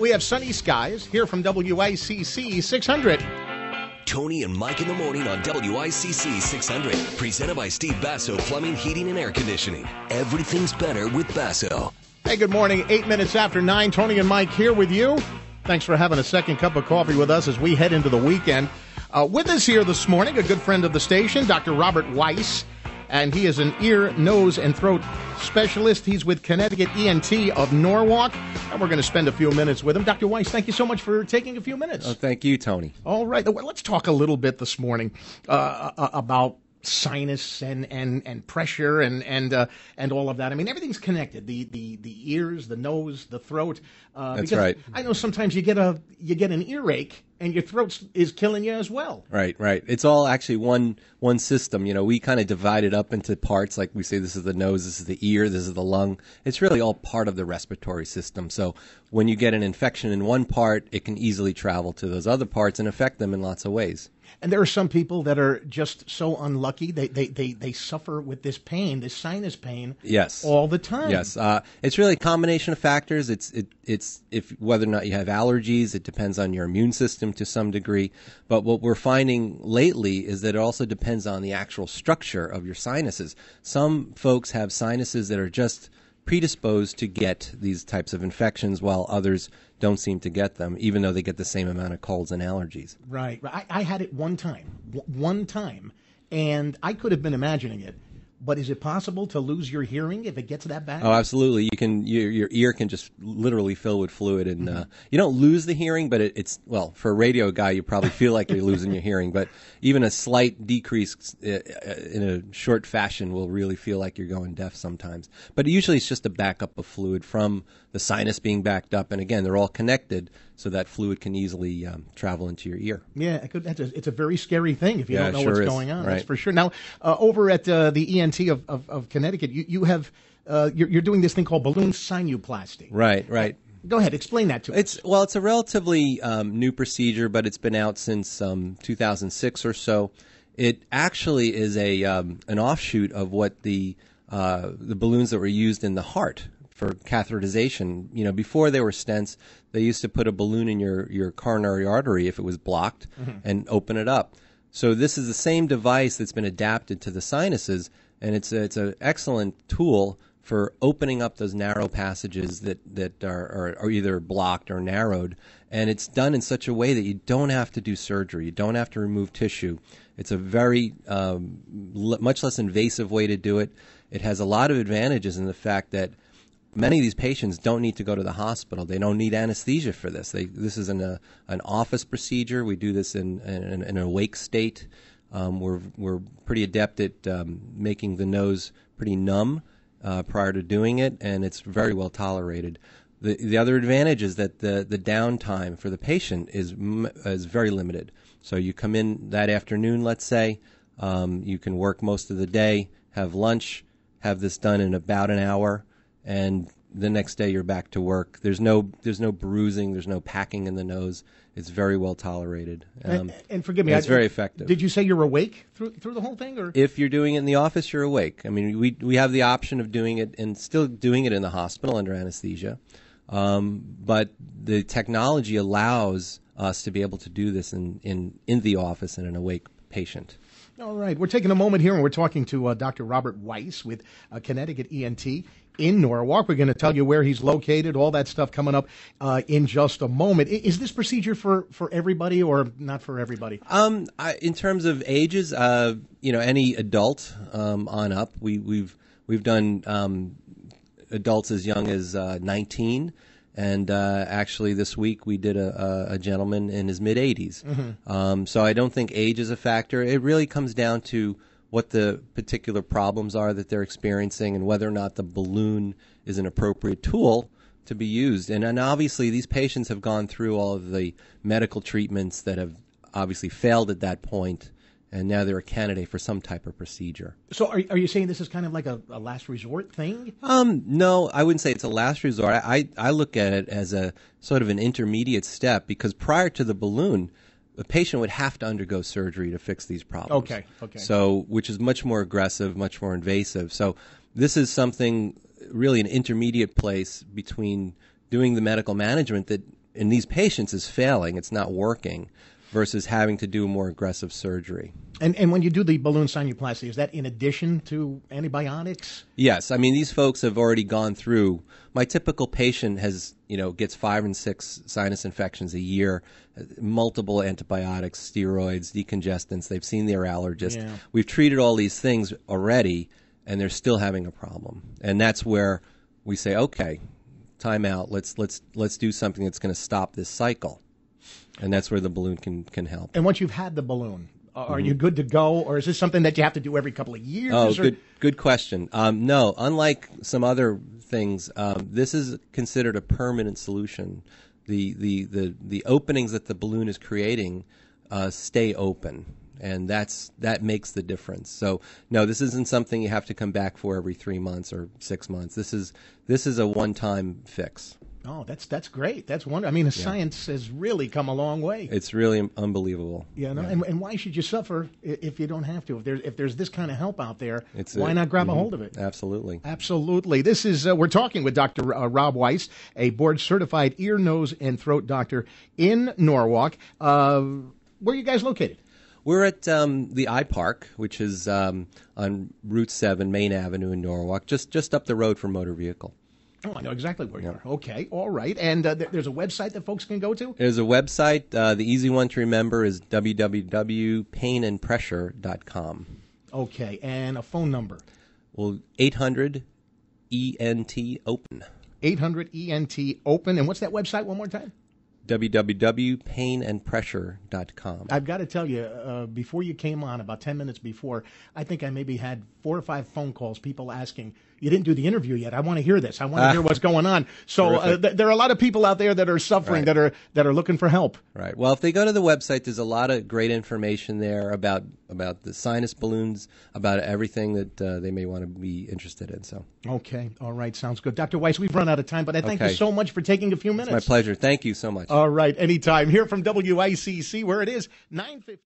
We have sunny skies here from WICC 600. Tony and Mike in the morning on WICC 600. Presented by Steve Basso Plumbing, Heating, and Air Conditioning. Everything's better with Basso. Hey, good morning. Eight minutes after nine. Tony and Mike here with you. Thanks for having a second cup of coffee with us as we head into the weekend. Uh, with us here this morning, a good friend of the station, Dr. Robert Weiss and he is an ear, nose, and throat specialist. He's with Connecticut ENT of Norwalk, and we're going to spend a few minutes with him. Dr. Weiss, thank you so much for taking a few minutes. Oh, thank you, Tony. All right, let's talk a little bit this morning uh, uh, about sinus and and and pressure and and uh, and all of that. I mean, everything's connected. The the the ears, the nose, the throat. Uh, That's right. I know sometimes you get a you get an earache and your throat is killing you as well. Right, right. It's all actually one one system. You know, we kind of divide it up into parts. Like we say, this is the nose, this is the ear, this is the lung. It's really all part of the respiratory system. So when you get an infection in one part, it can easily travel to those other parts and affect them in lots of ways. And there are some people that are just so unlucky. They they they, they suffer with this pain, this sinus pain. Yes. All the time. Yes. Uh, it's really a combination of factors. It's it it's if whether or not you have allergies. It depends on your immune system to some degree. But what we're finding lately is that it also depends on the actual structure of your sinuses. Some folks have sinuses that are just predisposed to get these types of infections, while others don't seem to get them, even though they get the same amount of colds and allergies. Right. I, I had it one time, w- one time, and I could have been imagining it. But is it possible to lose your hearing if it gets that bad? Oh, absolutely. You can your, your ear can just literally fill with fluid, and mm-hmm. uh, you don't lose the hearing, but it, it's well for a radio guy, you probably feel like you're losing your hearing. But even a slight decrease uh, uh, in a short fashion will really feel like you're going deaf sometimes. But usually, it's just a backup of fluid from the sinus being backed up, and again, they're all connected so that fluid can easily um, travel into your ear. Yeah, could, a, it's a very scary thing if you yeah, don't know sure what's is. going on. Right. That's for sure. Now, uh, over at uh, the ENT of, of, of, Connecticut, you, you have uh, you're, you're, doing this thing called balloon sinuplasty. Right, right. Uh, go ahead, explain that to us. It's well, it's a relatively um, new procedure, but it's been out since um, 2006 or so. It actually is a um, an offshoot of what the uh, the balloons that were used in the heart for catheterization, you know, before there were stents, they used to put a balloon in your, your coronary artery if it was blocked mm-hmm. and open it up. So this is the same device that's been adapted to the sinuses, and it's a, it's an excellent tool for opening up those narrow passages that that are, are, are, either blocked or narrowed. And it's done in such a way that you don't have to do surgery. You don't have to remove tissue. It's a very um, much less invasive way to do it. It has a lot of advantages in the fact that many of these patients don't need to go to the hospital. They don't need anesthesia for this. They, this is an, an office procedure. We do this in, in, in an awake state. Um, we're, we're pretty adept at um, making the nose pretty numb uh, prior to doing it, and it's very well tolerated. The, the other advantage is that the, the downtime for the patient is, is very limited. So you come in that afternoon, let's say, um, you can work most of the day, have lunch, have this done in about an hour and the next day you're back to work. There's no there's no bruising. There's no packing in the nose. It's very well tolerated. Um, and, and, forgive me, and it's I, very effective. Did you say you're awake through through the whole thing, or if you're doing it in the office, you're awake? I mean, we we have the option of doing it and still doing it in the hospital under anesthesia, um, but the technology allows us to be able to do this in in in the office in an awake patient. All right. We're taking a moment here and we're talking to uh, Dr. Robert Weiss with uh, Connecticut ENT in Norwalk. We're going to tell you where he's located, all that stuff coming up uh, in just a moment. Is this procedure for, for everybody or not for everybody? Um, I, in terms of ages, uh, you know, any adult um, on up, we, we've, we've done um, adults as young as uh, 19 and uh, actually this week we did a, a, a gentleman in his mid 80s. Mm-hmm. Um, so I don't think age is a factor. It really comes down to what the particular problems are that they're experiencing and whether or not the balloon is an appropriate tool to be used. And, and obviously, these patients have gone through all of the medical treatments that have obviously failed at that point and now they're a candidate for some type of procedure. So, are, are you saying this is kind of like a, a last resort thing? Um, no, I wouldn't say it's a last resort. I, I, I look at it as a sort of an intermediate step because prior to the balloon, a patient would have to undergo surgery to fix these problems. Okay, okay. So, which is much more aggressive, much more invasive. So, this is something really an intermediate place between doing the medical management that in these patients is failing, it's not working versus having to do more aggressive surgery. And and when you do the balloon sinuplasty, is that in addition to antibiotics? Yes, I mean these folks have already gone through. My typical patient has you know gets five and six sinus infections a year, multiple antibiotics, steroids, decongestants. They've seen their allergist. Yeah. We've treated all these things already, and they're still having a problem. And that's where we say, okay, time out. Let's let's let's do something that's going to stop this cycle. And that's where the balloon can, can help. And once you've had the balloon, are mm-hmm. you good to go, or is this something that you have to do every couple of years? Oh, or? good, good question. Um, no, unlike some other things, um, this is considered a permanent solution. The, the, the, the openings that the balloon is creating uh, stay open, and that's that makes the difference. So no, this isn't something you have to come back for every three months or six months. This is this is a one time fix. Oh, that's that's great. That's wonderful. I mean, the yeah. science has really come a long way. It's really unbelievable. Yeah, and, and why should you suffer if you don't have to? If there's if there's this kind of help out there, it's why it. not grab mm-hmm. a hold of it? Absolutely, absolutely. This is uh, we're talking with Dr. Uh, Rob Weiss, a board certified ear, nose, and throat doctor in Norwalk. Uh, where are you guys located? We're at um, the I Park, which is um, on Route Seven, Main Avenue in Norwalk, just just up the road from Motor Vehicle. Oh, I know exactly where you are. Okay, all right. And uh, th- there's a website that folks can go to? There's a website. Uh, the easy one to remember is www.painandpressure.com. Okay, and a phone number? Well, 800 ENT open. 800 ENT open. And what's that website one more time? www.painandpressure.com. I've got to tell you, uh, before you came on, about 10 minutes before, I think I maybe had four or five phone calls, people asking, You didn't do the interview yet. I want to hear this. I want to hear what's going on. So uh, th- there are a lot of people out there that are suffering, right. that, are, that are looking for help. Right. Well, if they go to the website, there's a lot of great information there about, about the sinus balloons, about everything that uh, they may want to be interested in. So. Okay. All right. Sounds good. Dr. Weiss, we've run out of time, but I thank okay. you so much for taking a few minutes. It's my pleasure. Thank you so much. All right, anytime. Here from WICC, where it is 950.